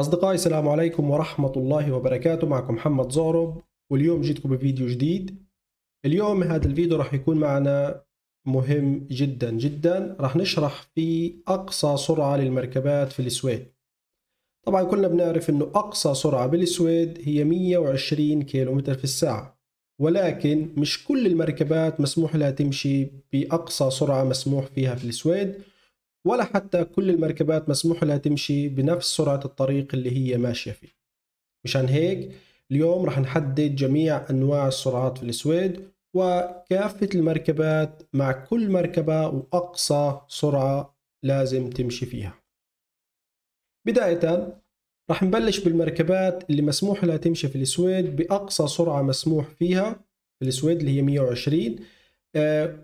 أصدقائي السلام عليكم ورحمة الله وبركاته معكم محمد زهرب واليوم جيتكم بفيديو جديد اليوم هذا الفيديو راح يكون معنا مهم جدا جدا راح نشرح فيه أقصى سرعة للمركبات في السويد طبعا كلنا بنعرف أنه أقصى سرعة بالسويد هي 120 كيلومتر في الساعة ولكن مش كل المركبات مسموح لها تمشي بأقصى سرعة مسموح فيها في السويد ولا حتى كل المركبات مسموح لها تمشي بنفس سرعة الطريق اللي هي ماشية فيه مشان هيك اليوم رح نحدد جميع أنواع السرعات في السويد وكافة المركبات مع كل مركبة وأقصى سرعة لازم تمشي فيها بداية رح نبلش بالمركبات اللي مسموح لها تمشي في السويد بأقصى سرعة مسموح فيها في السويد اللي هي 120 آه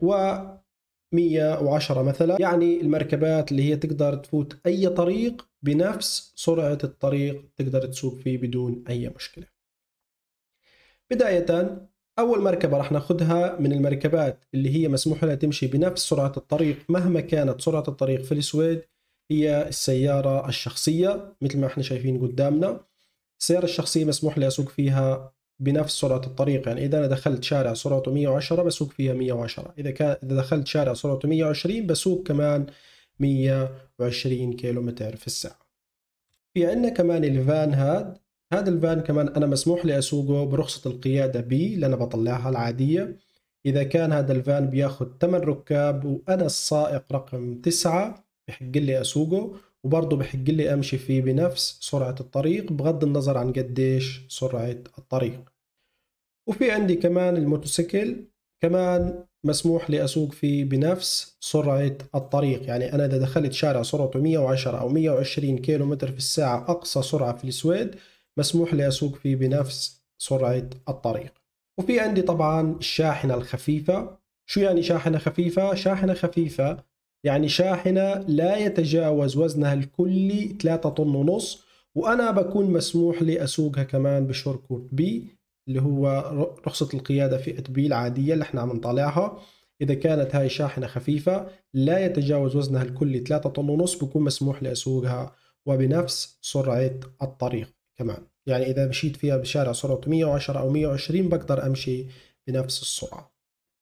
110 مثلا يعني المركبات اللي هي تقدر تفوت أي طريق بنفس سرعة الطريق تقدر تسوق فيه بدون أي مشكلة بداية أول مركبة راح ناخدها من المركبات اللي هي مسموح لها تمشي بنفس سرعة الطريق مهما كانت سرعة الطريق في السويد هي السيارة الشخصية مثل ما احنا شايفين قدامنا السيارة الشخصية مسموح لها أسوق فيها بنفس سرعه الطريق يعني اذا انا دخلت شارع سرعته 110 بسوق فيها 110 اذا كان اذا دخلت شارع سرعته 120 بسوق كمان 120 كيلومتر في الساعه في عندنا كمان الفان هاد هذا الفان كمان انا مسموح لي اسوقه برخصه القياده بي اللي انا بطلعها العاديه اذا كان هذا الفان بياخد 8 ركاب وانا السائق رقم 9 بحق لي اسوقه وبرضه بحق لي امشي فيه بنفس سرعة الطريق بغض النظر عن قديش سرعة الطريق وفي عندي كمان الموتوسيكل كمان مسموح لي اسوق فيه بنفس سرعة الطريق يعني انا اذا دخلت شارع سرعته 110 او 120 كيلو متر في الساعة اقصى سرعة في السويد مسموح لي اسوق فيه بنفس سرعة الطريق وفي عندي طبعا الشاحنة الخفيفة شو يعني شاحنة خفيفة؟ شاحنة خفيفة يعني شاحنة لا يتجاوز وزنها الكلي 3 طن ونص وأنا بكون مسموح لي أسوقها كمان بشوركورت بي اللي هو رخصة القيادة فئة بي العادية اللي احنا عم نطالعها إذا كانت هاي شاحنة خفيفة لا يتجاوز وزنها الكلي 3 طن ونص بكون مسموح لي أسوقها وبنفس سرعة الطريق كمان يعني إذا مشيت فيها بشارع سرعة 110 أو 120 بقدر أمشي بنفس السرعة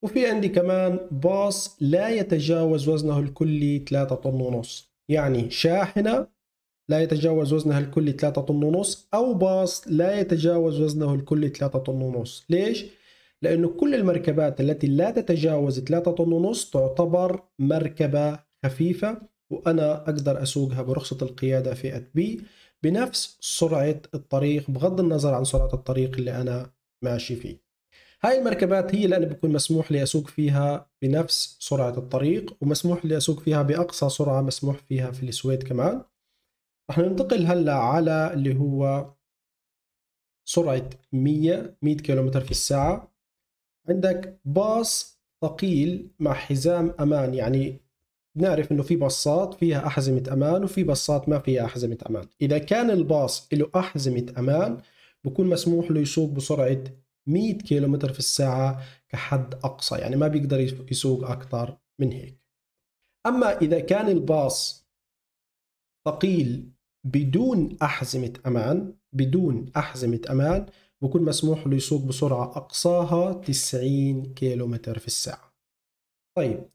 وفي عندي كمان باص لا يتجاوز وزنه الكلي 3 طن ونص يعني شاحنة لا يتجاوز وزنها الكلي 3 طن ونص أو باص لا يتجاوز وزنه الكلي 3 طن ونص ليش؟ لأنه كل المركبات التي لا تتجاوز 3 طن ونص تعتبر مركبة خفيفة وأنا أقدر أسوقها برخصة القيادة فئة بي بنفس سرعة الطريق بغض النظر عن سرعة الطريق اللي أنا ماشي فيه هاي المركبات هي اللي أنا بكون مسموح لي أسوق فيها بنفس سرعة الطريق ومسموح لي أسوق فيها بأقصى سرعة مسموح فيها في السويد كمان رح ننتقل هلا على اللي هو سرعة 100 100 كيلومتر في الساعة عندك باص ثقيل مع حزام أمان يعني نعرف انه في باصات فيها احزمه امان وفي باصات ما فيها احزمه امان اذا كان الباص له احزمه امان بكون مسموح له يسوق بسرعه 100 كيلومتر في الساعة كحد أقصى يعني ما بيقدر يسوق أكثر من هيك أما إذا كان الباص ثقيل بدون أحزمة أمان بدون أحزمة أمان بكون مسموح له يسوق بسرعة أقصاها 90 كيلومتر في الساعة طيب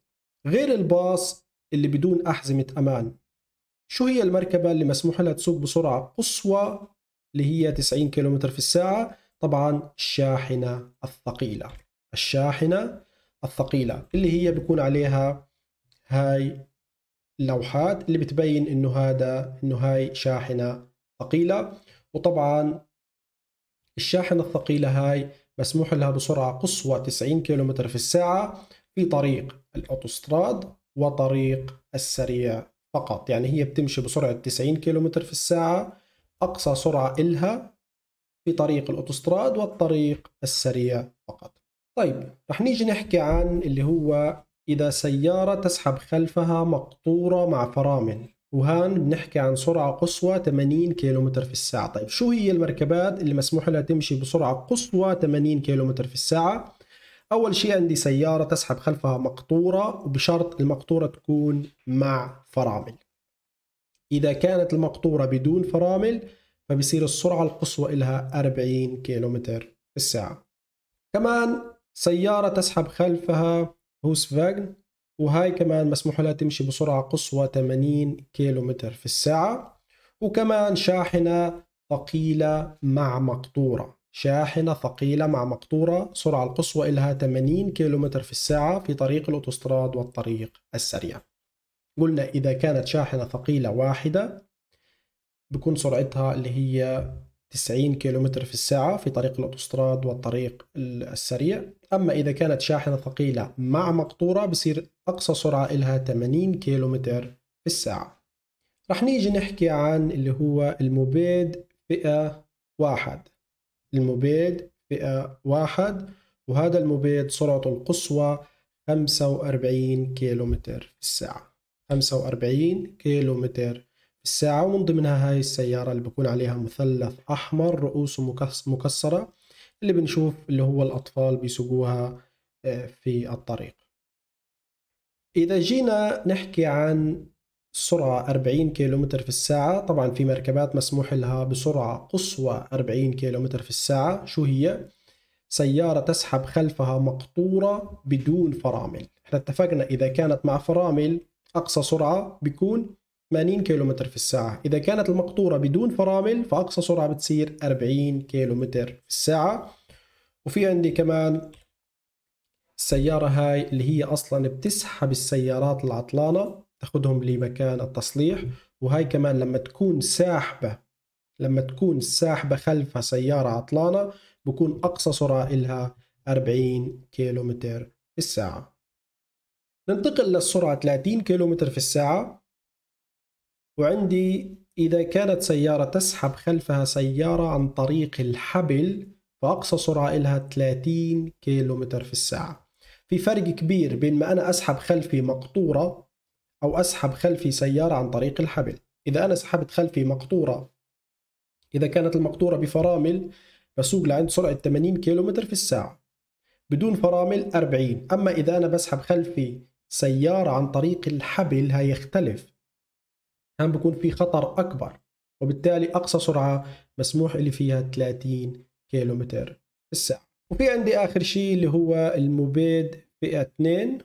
غير الباص اللي بدون أحزمة أمان شو هي المركبة اللي مسموح لها تسوق بسرعة قصوى اللي هي 90 كيلومتر في الساعة طبعا الشاحنة الثقيلة الشاحنة الثقيلة اللي هي بيكون عليها هاي اللوحات اللي بتبين انه هذا انه هاي شاحنة ثقيلة وطبعا الشاحنة الثقيلة هاي مسموح لها بسرعة قصوى 90 كم في الساعة في طريق الأوتوستراد وطريق السريع فقط يعني هي بتمشي بسرعة 90 كم في الساعة أقصى سرعة إلها في طريق الأوتوستراد والطريق السريع فقط طيب رح نيجي نحكي عن اللي هو إذا سيارة تسحب خلفها مقطورة مع فرامل وهان بنحكي عن سرعة قصوى 80 كيلومتر في الساعة طيب شو هي المركبات اللي مسموح لها تمشي بسرعة قصوى 80 كيلومتر في الساعة أول شيء عندي سيارة تسحب خلفها مقطورة وبشرط المقطورة تكون مع فرامل إذا كانت المقطورة بدون فرامل فبصير السرعة القصوى إلها 40 كيلومتر في الساعة كمان سيارة تسحب خلفها هوس فاجن وهاي كمان مسموح لها تمشي بسرعة قصوى 80 كيلومتر في الساعة وكمان شاحنة ثقيلة مع مقطورة شاحنة ثقيلة مع مقطورة سرعة القصوى إلها 80 كيلومتر في الساعة في طريق الأوتوستراد والطريق السريع قلنا إذا كانت شاحنة ثقيلة واحدة بكون سرعتها اللي هي 90 كيلومتر في الساعة في طريق الأوتوستراد والطريق السريع أما إذا كانت شاحنة ثقيلة مع مقطورة بصير أقصى سرعة إلها 80 كيلومتر في الساعة رح نيجي نحكي عن اللي هو المبيد فئة واحد المبيد فئة واحد وهذا المبيد سرعته القصوى 45 كيلومتر في الساعة 45 كيلومتر الساعة ومن ضمنها هاي السيارة اللي بكون عليها مثلث أحمر رؤوسه مكسرة اللي بنشوف اللي هو الأطفال بيسوقوها آه، في الطريق إذا جينا نحكي عن سرعة 40 كيلومتر في الساعة طبعا في مركبات مسموح لها بسرعة قصوى 40 كيلومتر في الساعة شو هي؟ سيارة تسحب خلفها مقطورة بدون فرامل احنا اتفقنا إذا كانت مع فرامل أقصى سرعة بيكون 80 كيلومتر في الساعة إذا كانت المقطورة بدون فرامل فأقصى سرعة بتصير 40 كيلومتر في الساعة وفي عندي كمان السيارة هاي اللي هي أصلا بتسحب السيارات العطلانة تاخدهم لمكان التصليح وهاي كمان لما تكون ساحبة لما تكون ساحبة خلفها سيارة عطلانة بكون أقصى سرعة إلها 40 كيلومتر في الساعة ننتقل للسرعة 30 كيلومتر في الساعة وعندي إذا كانت سيارة تسحب خلفها سيارة عن طريق الحبل فأقصى سرعة إلها 30 كيلومتر في الساعة في فرق كبير بين ما أنا أسحب خلفي مقطورة أو أسحب خلفي سيارة عن طريق الحبل إذا أنا سحبت خلفي مقطورة إذا كانت المقطورة بفرامل بسوق لعند سرعة 80 كيلومتر في الساعة بدون فرامل 40 أما إذا أنا بسحب خلفي سيارة عن طريق الحبل هيختلف كان بكون في خطر اكبر وبالتالي اقصى سرعه مسموح اللي فيها 30 كيلومتر في الساعه وفي عندي اخر شيء اللي هو المبيد فئه 2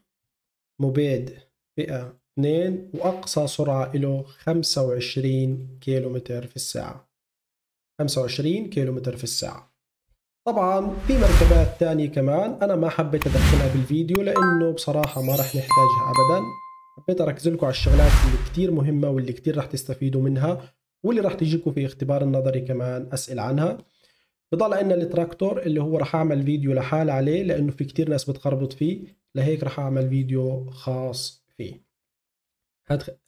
مبيد فئه 2 واقصى سرعه له 25 كيلومتر في الساعه 25 كيلومتر في الساعه طبعا في مركبات تانية كمان انا ما حبيت ادخلها بالفيديو لانه بصراحه ما رح نحتاجها ابدا حبيت اركز لكم على الشغلات اللي كثير مهمه واللي كثير رح تستفيدوا منها واللي رح تجيكم في اختبار النظري كمان اسئله عنها بضل عندنا التراكتور اللي هو رح اعمل فيديو لحال عليه لانه في كثير ناس بتخربط فيه لهيك رح اعمل فيديو خاص فيه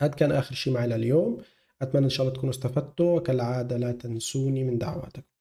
هاد كان اخر شيء معي لليوم اتمنى ان شاء الله تكونوا استفدتوا كالعاده لا تنسوني من دعواتكم